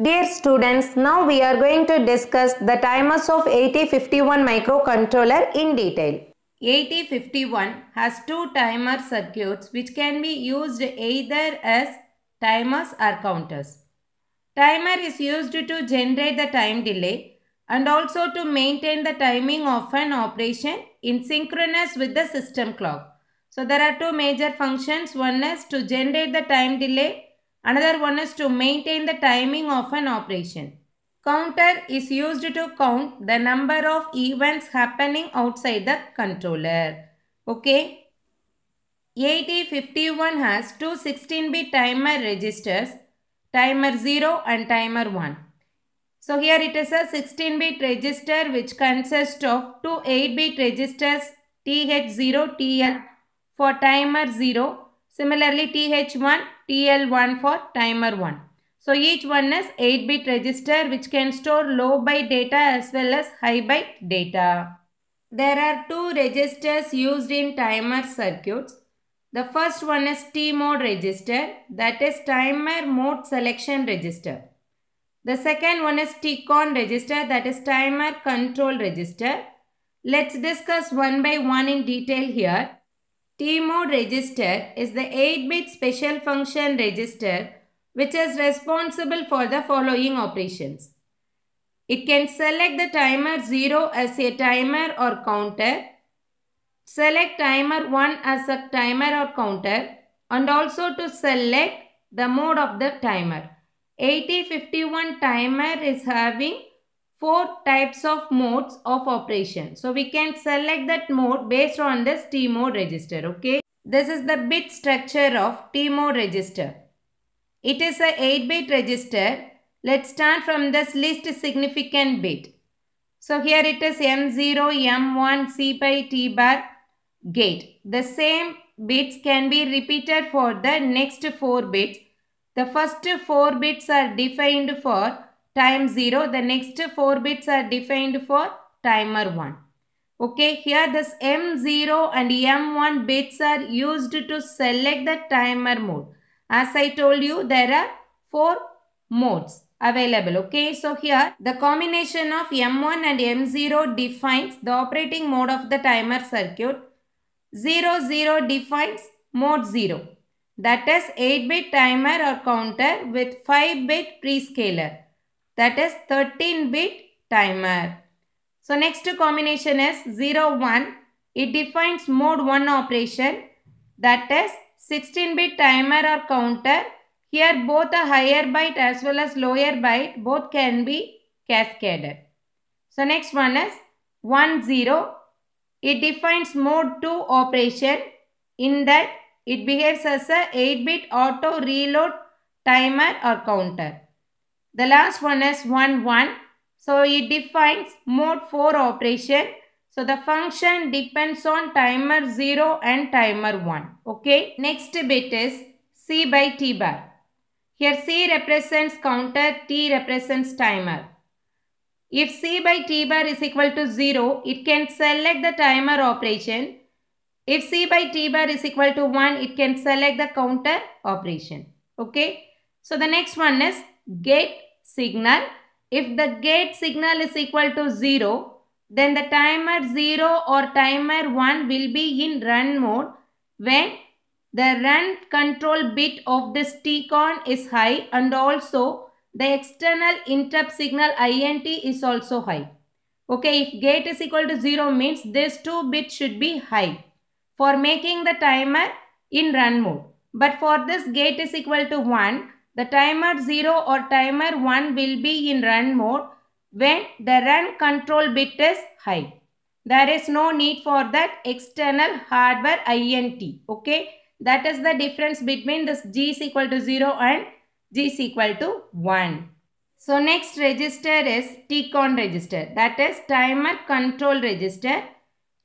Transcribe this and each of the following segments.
Dear students, now we are going to discuss the timers of 8051 microcontroller in detail. 8051 has two timer circuits which can be used either as timers or counters. Timer is used to generate the time delay and also to maintain the timing of an operation in synchronous with the system clock. So there are two major functions. One is to generate the time delay Another one is to maintain the timing of an operation. Counter is used to count the number of events happening outside the controller. Okay. AT51 has two 16-bit timer registers, timer 0 and timer 1. So here it is a 16-bit register which consists of two 8-bit registers TH0, TL for timer 0. Similarly TH1 TL1 for timer 1. So each one is 8-bit register which can store low byte data as well as high byte data. There are two registers used in timer circuits. The first one is T-mode register that is timer mode selection register. The second one is TCON register that is timer control register. Let's discuss one by one in detail here t register is the 8-bit special function register which is responsible for the following operations. It can select the timer 0 as a timer or counter, select timer 1 as a timer or counter and also to select the mode of the timer. 8051 timer is having four types of modes of operation. So we can select that mode based on this T mode register. Okay. This is the bit structure of T mode register. It is a 8-bit register. Let's start from this least significant bit. So here it is M0, M1, C by T bar gate. The same bits can be repeated for the next 4 bits. The first 4 bits are defined for time 0. The next 4 bits are defined for timer 1. Okay, here this M0 and M1 bits are used to select the timer mode. As I told you, there are 4 modes available. Okay, so here the combination of M1 and M0 defines the operating mode of the timer circuit. 0, 0 defines mode 0. That is 8-bit timer or counter with 5-bit prescaler that is 13-bit timer. So next combination is 0, 01. It defines mode 1 operation that is 16-bit timer or counter. Here both a higher byte as well as lower byte both can be cascaded. So next one is 10. It defines mode 2 operation in that it behaves as a 8-bit auto reload timer or counter. The last one is 1, 1. So it defines mode 4 operation. So the function depends on timer 0 and timer 1. Okay. Next bit is C by T bar. Here C represents counter, T represents timer. If C by T bar is equal to 0, it can select the timer operation. If C by T bar is equal to 1, it can select the counter operation. Okay. So the next one is get signal. If the gate signal is equal to 0, then the timer 0 or timer 1 will be in run mode when the run control bit of this TCON is high and also the external interrupt signal INT is also high. Okay, if gate is equal to 0 means these two bits should be high for making the timer in run mode. But for this gate is equal to 1, the timer 0 or timer 1 will be in run mode when the run control bit is high. There is no need for that external hardware INT. Okay. That is the difference between this G is equal to 0 and G is equal to 1. So next register is TCON register that is timer control register.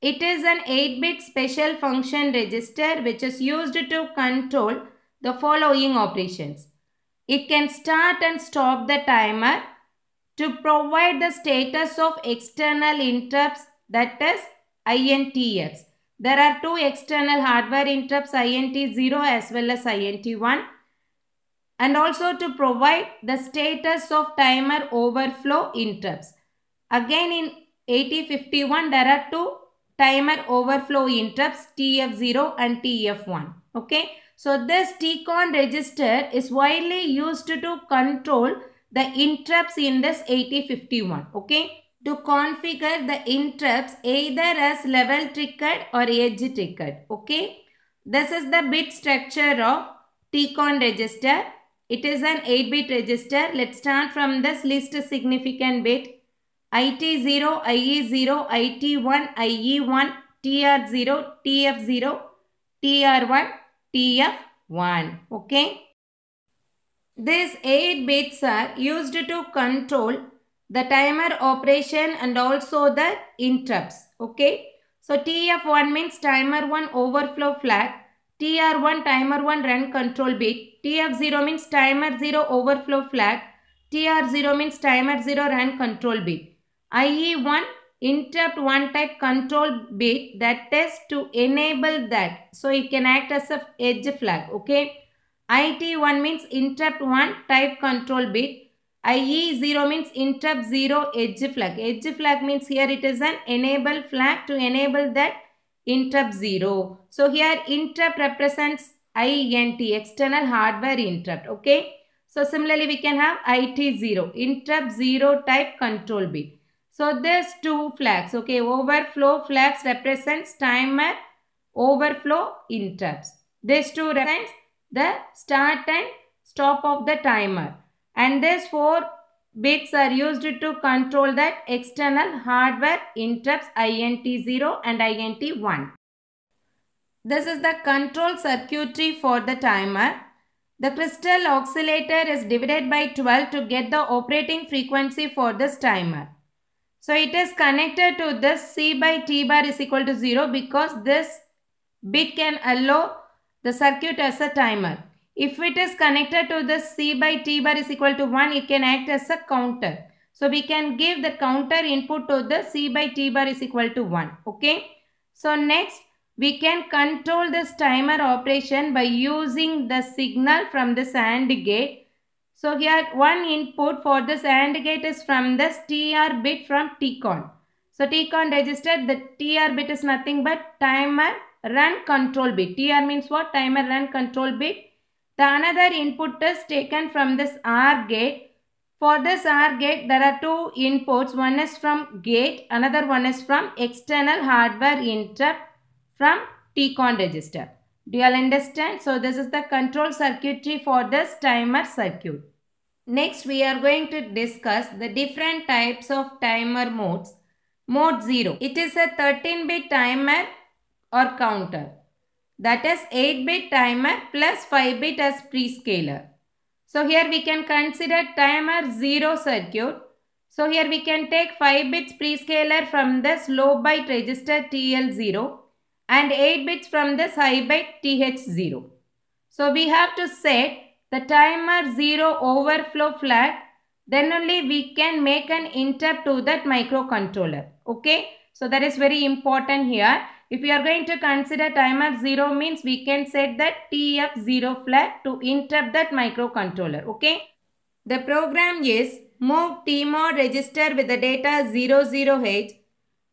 It is an 8-bit special function register which is used to control the following operations. It can start and stop the timer to provide the status of external interrupts that is INTX. There are two external hardware interrupts INT0 as well as INT1 and also to provide the status of timer overflow interrupts. Again in 8051 there are two timer overflow interrupts TF0 and TF1. Okay. So this TCON register is widely used to control the interrupts in this 8051. Okay. To configure the interrupts either as level triggered or edge triggered. Okay. This is the bit structure of TCON register. It is an 8-bit register. Let's start from this least significant bit. IT0, IE0, IT1, IE1, TR0, TF0, TR1, TF1. Okay. These 8 bits are used to control the timer operation and also the interrupts. Okay. So TF1 means timer 1 overflow flag. TR1 timer 1 run control bit. TF0 means timer 0 overflow flag. TR0 means timer 0 run control bit. IE1 interrupt one type control bit that test to enable that. So it can act as a edge flag. Okay. IT1 means interrupt one type control bit. IE0 means interrupt 0 edge flag. Edge flag means here it is an enable flag to enable that interrupt 0. So here interrupt represents INT external hardware interrupt. Okay. So similarly we can have IT0 interrupt 0 type control bit. So there's two flags. Okay, overflow flags represents timer overflow interrupts. These two represents the start and stop of the timer. And these four bits are used to control that external hardware interrupts INT0 and INT1. This is the control circuitry for the timer. The crystal oscillator is divided by 12 to get the operating frequency for this timer. So it is connected to this C by T bar is equal to 0 because this bit can allow the circuit as a timer. If it is connected to this C by T bar is equal to 1, it can act as a counter. So we can give the counter input to the C by T bar is equal to 1. Okay. So next we can control this timer operation by using the signal from this AND gate so here one input for this AND gate is from this TR bit from TCON. So TCON registered the TR bit is nothing but timer run control bit. TR means what? Timer run control bit. The another input is taken from this R gate. For this R gate there are two inputs. One is from gate. Another one is from external hardware interrupt from TCON register. Do you all understand? So this is the control circuitry for this timer circuit. Next, we are going to discuss the different types of timer modes. Mode 0. It is a 13-bit timer or counter. That is 8-bit timer plus 5-bit as prescaler. So here we can consider timer 0 circuit. So here we can take 5 bits prescaler from this low byte register TL0 and 8 bits from this high byte TH0. So we have to set the timer 0 overflow flag, then only we can make an interrupt to that microcontroller. Okay. So that is very important here. If we are going to consider timer 0 means we can set that TF0 flag to interrupt that microcontroller. Okay. The program is move TMOD register with the data 00H,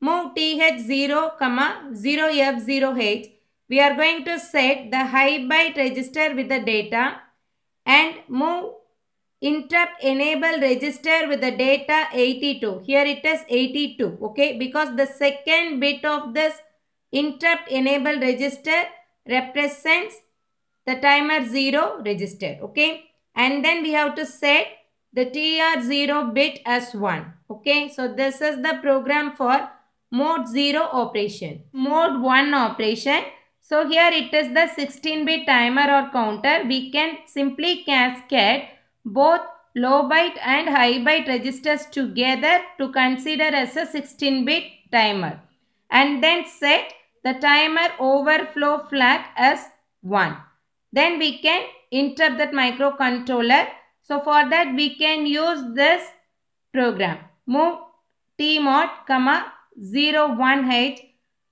move TH0, comma 0F0H. We are going to set the high byte register with the data and move interrupt enable register with the data 82 here it is 82 okay because the second bit of this interrupt enable register represents the timer 0 register okay and then we have to set the tr0 bit as 1 okay so this is the program for mode 0 operation mode 1 operation so here it is the 16-bit timer or counter. We can simply cascade both low byte and high byte registers together to consider as a 16-bit timer. And then set the timer overflow flag as 1. Then we can interrupt that microcontroller. So for that we can use this program. Move tmod, comma H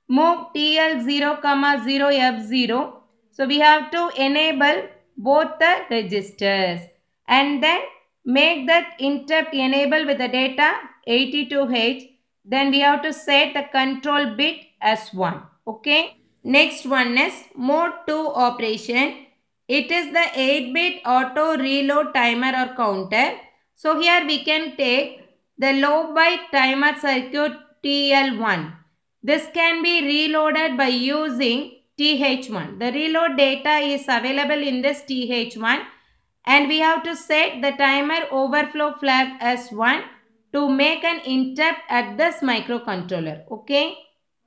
move TL0, comma 0, F0. So we have to enable both the registers and then make that interrupt enable with the data 82H. Then we have to set the control bit as 1. Okay. Next one is mode 2 operation. It is the 8-bit auto reload timer or counter. So here we can take the low byte timer circuit TL1 this can be reloaded by using TH1. The reload data is available in this TH1 and we have to set the timer overflow flag as 1 to make an interrupt at this microcontroller. Okay.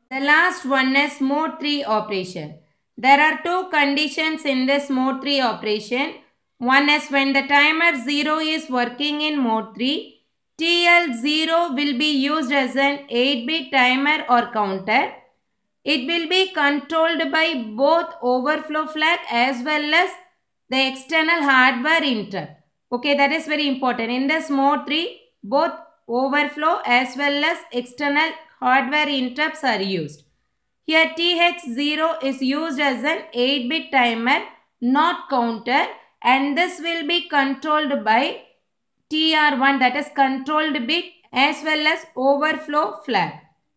The last one is mode 3 operation. There are two conditions in this mode 3 operation. One is when the timer 0 is working in mode 3 TL0 will be used as an 8-bit timer or counter. It will be controlled by both overflow flag as well as the external hardware interrupt. Okay, that is very important. In this mode 3, both overflow as well as external hardware interrupts are used. Here TH0 is used as an 8-bit timer, not counter and this will be controlled by TR1 that is controlled bit as well as overflow flag.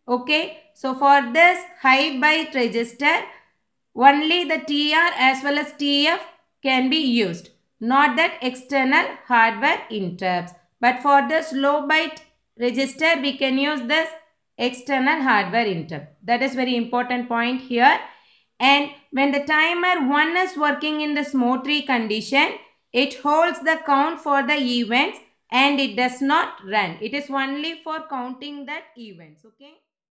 Okay. So for this high byte register, only the TR as well as TF can be used. Not that external hardware interrupts. But for this low byte register, we can use this external hardware interrupt. That is very important point here. And when the timer 1 is working in this mode 3 condition, it holds the count for the events and it does not run. It is only for counting that events. Okay.